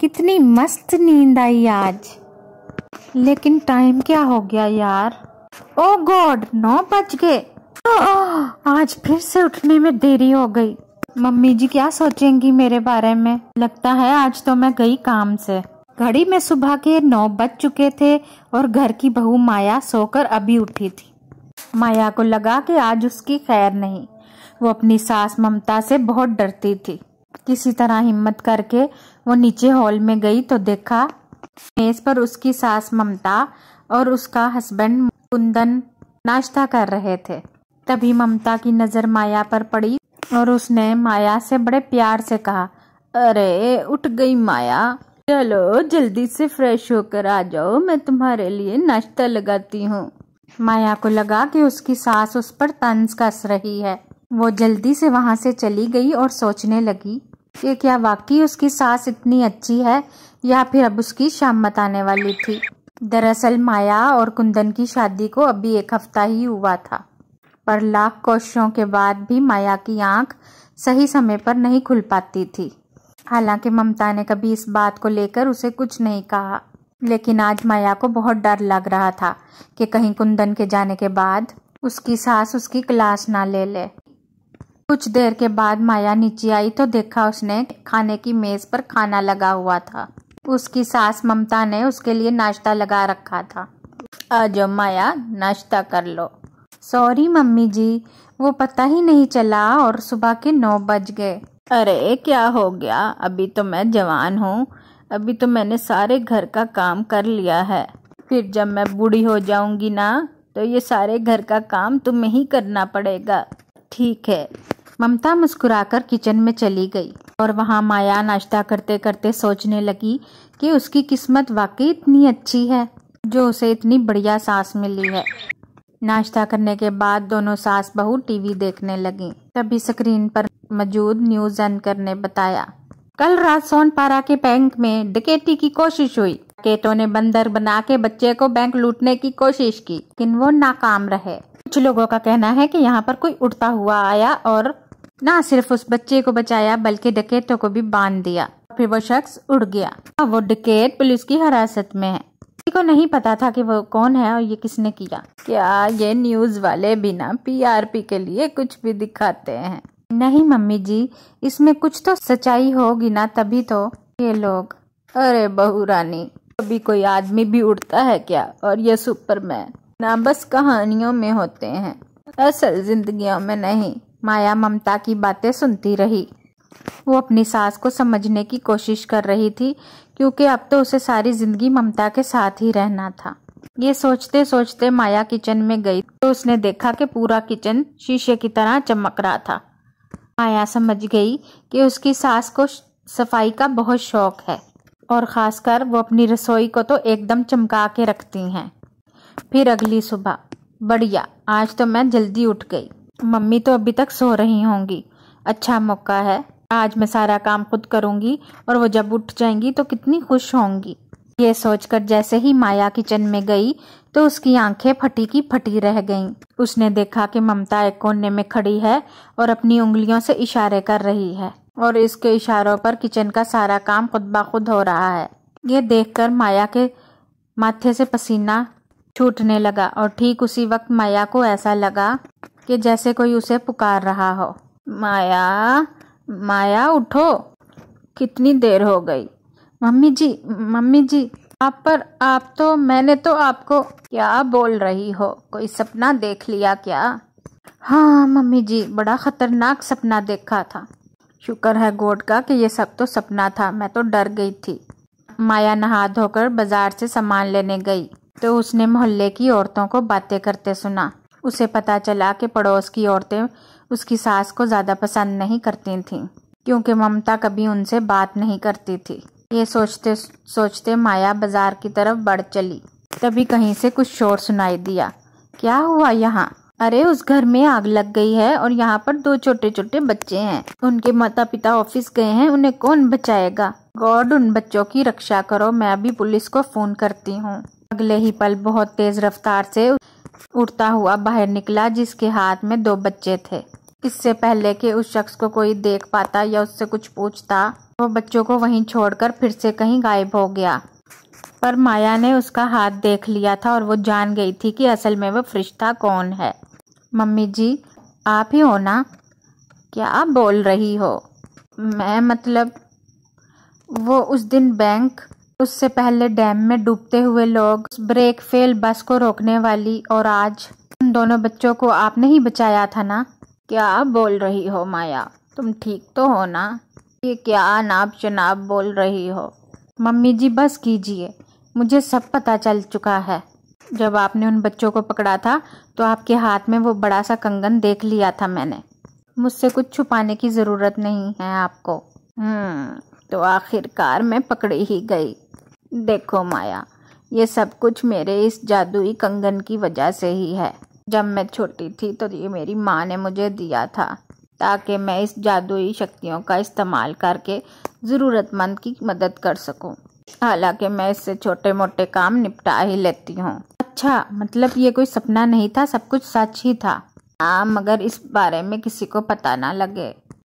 कितनी मस्त नींद आई आज लेकिन टाइम क्या हो गया यार ओ oh गॉड नौ बज गए आज फिर से उठने में देरी हो गई मम्मी जी क्या सोचेंगी मेरे बारे में लगता है आज तो मैं गई काम से घड़ी में सुबह के नौ बज चुके थे और घर की बहू माया सोकर अभी उठी थी माया को लगा कि आज उसकी खैर नहीं वो अपनी सास ममता से बहुत डरती थी किसी तरह हिम्मत करके वो नीचे हॉल में गई तो देखा मेज पर उसकी सास ममता और उसका हस्बैंड कुंदन नाश्ता कर रहे थे तभी ममता की नज़र माया पर पड़ी और उसने माया से बड़े प्यार से कहा अरे उठ गई माया चलो जल्दी से फ्रेश होकर आ जाओ मैं तुम्हारे लिए नाश्ता लगाती हूँ माया को लगा कि उसकी सास उस पर तंज कस रही है वो जल्दी से वहाँ से चली गई और सोचने लगी कि क्या वाकई उसकी सास इतनी अच्छी है या फिर अब उसकी शामत आने वाली थी दरअसल माया और कुंदन की शादी को अभी एक हफ्ता ही हुआ था पर लाख कोशिशों के बाद भी माया की आंख सही समय पर नहीं खुल पाती थी हालांकि ममता ने कभी इस बात को लेकर उसे कुछ नहीं कहा लेकिन आज माया को बहुत डर लग रहा था कि कहीं कुंदन के जाने के बाद उसकी सास उसकी क्लास ना ले ले कुछ देर के बाद माया नीचे आई तो देखा उसने खाने की मेज पर खाना लगा हुआ था उसकी सास ममता ने उसके लिए नाश्ता लगा रखा था आज माया नाश्ता कर लो सॉरी मम्मी जी वो पता ही नहीं चला और सुबह के नौ बज गए अरे क्या हो गया अभी तो मैं जवान हूँ अभी तो मैंने सारे घर का काम कर लिया है फिर जब मैं बूढ़ी हो जाऊंगी ना तो ये सारे घर का काम तुम्हें ही करना पड़ेगा ठीक है ममता मुस्कुराकर किचन में चली गई और वहाँ माया नाश्ता करते करते सोचने लगी कि उसकी किस्मत वाकई इतनी अच्छी है जो उसे इतनी बढ़िया सांस मिली है नाश्ता करने के बाद दोनों सास बहू टीवी देखने लगी तभी स्क्रीन पर मौजूद न्यूज एंकर ने बताया कल रात सोनपारा के बैंक में डकैती की कोशिश हुई डकैतों ने बंदर बना के बच्चे को बैंक लूटने की कोशिश की लेकिन वो नाकाम रहे कुछ लोगों का कहना है कि यहाँ पर कोई उड़ता हुआ आया और ना सिर्फ उस बच्चे को बचाया बल्कि डकैतों को भी बांध दिया फिर वो शख्स उड़ गया हाँ, वो डकैत पुलिस की हिरासत में है किसी को नहीं पता था कि वो कौन है और ये किसने किया क्या ये न्यूज वाले बिना पीआरपी के लिए कुछ भी दिखाते हैं नहीं मम्मी जी इसमें कुछ तो सच्चाई होगी ना तभी तो ये लोग अरे बहू रानी कभी कोई आदमी भी उड़ता है क्या और ये सुपरमैन ना बस कहानियों में होते हैं असल जिंदगियों में नहीं माया ममता की बातें सुनती रही वो अपनी सास को समझने की कोशिश कर रही थी क्योंकि अब तो उसे सारी जिंदगी ममता के साथ ही रहना था ये सोचते सोचते माया किचन में गई तो उसने देखा कि पूरा किचन शीशे की तरह चमक रहा था माया समझ गई कि उसकी सास को सफाई का बहुत शौक है और ख़ासकर वो अपनी रसोई को तो एकदम चमका के रखती हैं फिर अगली सुबह बढ़िया आज तो मैं जल्दी उठ गई मम्मी तो अभी तक सो रही होंगी अच्छा मौका है आज मैं सारा काम खुद करूंगी और वो जब उठ जाएंगी तो कितनी खुश होंगी ये सोचकर जैसे ही माया किचन में गई तो उसकी आंखें फटी की फटी रह गईं। उसने देखा कि ममता एक कोने में खड़ी है और अपनी उंगलियों से इशारे कर रही है और इसके इशारों पर किचन का सारा काम खुद ब खुद हो रहा है ये देखकर माया के माथे से पसीना छूटने लगा और ठीक उसी वक्त माया को ऐसा लगा कि जैसे कोई उसे पुकार रहा हो माया माया उठो कितनी देर हो गई मम्मी जी मम्मी जी आप पर आप तो मैंने तो आपको क्या बोल रही हो कोई सपना देख लिया क्या हाँ मम्मी जी बड़ा खतरनाक सपना देखा था शुक्र है गोड का कि ये सब तो सपना था मैं तो डर गई थी माया नहा धोकर बाजार से सामान लेने गई तो उसने मोहल्ले की औरतों को बातें करते सुना उसे पता चला कि पड़ोस की औरतें उसकी सास को ज़्यादा पसंद नहीं करती थीं क्योंकि ममता कभी उनसे बात नहीं करती थी ये सोचते सोचते माया बाजार की तरफ बढ़ चली तभी कहीं से कुछ शोर सुनाई दिया क्या हुआ यहाँ अरे उस घर में आग लग गई है और यहाँ पर दो छोटे छोटे बच्चे हैं उनके माता पिता ऑफिस गए हैं उन्हें कौन बचाएगा गॉड उन बच्चों की रक्षा करो मैं अभी पुलिस को फोन करती हूँ अगले ही पल बहुत तेज रफ्तार से उड़ता हुआ बाहर निकला जिसके हाथ में दो बच्चे थे इससे पहले कि उस शख्स को कोई देख पाता या उससे कुछ पूछता वो बच्चों को वहीं छोड़कर फिर से कहीं गायब हो गया पर माया ने उसका हाथ देख लिया था और वो जान गई थी कि असल में वो फरिश्ता कौन है मम्मी जी आप ही हो ना क्या आप बोल रही हो मैं मतलब वो उस दिन बैंक उससे पहले डैम में डूबते हुए लोग ब्रेक फेल बस को रोकने वाली और आज उन दोनों बच्चों को आपने ही बचाया था ना क्या बोल रही हो माया तुम ठीक तो हो ना ये क्या नाप शनाब बोल रही हो मम्मी जी बस कीजिए मुझे सब पता चल चुका है जब आपने उन बच्चों को पकड़ा था तो आपके हाथ में वो बड़ा सा कंगन देख लिया था मैंने मुझसे कुछ छुपाने की ज़रूरत नहीं है आपको हम्म, तो आखिरकार मैं पकड़ी ही गई देखो माया ये सब कुछ मेरे इस जादुई कंगन की वजह से ही है जब मैं छोटी थी तो ये मेरी माँ ने मुझे दिया था ताकि मैं इस जादुई शक्तियों का इस्तेमाल करके ज़रूरतमंद की मदद कर सकूं। हालांकि मैं इससे छोटे मोटे काम निपटा ही लेती हूँ अच्छा मतलब ये कोई सपना नहीं था सब कुछ सच ही था हाँ मगर इस बारे में किसी को पता ना लगे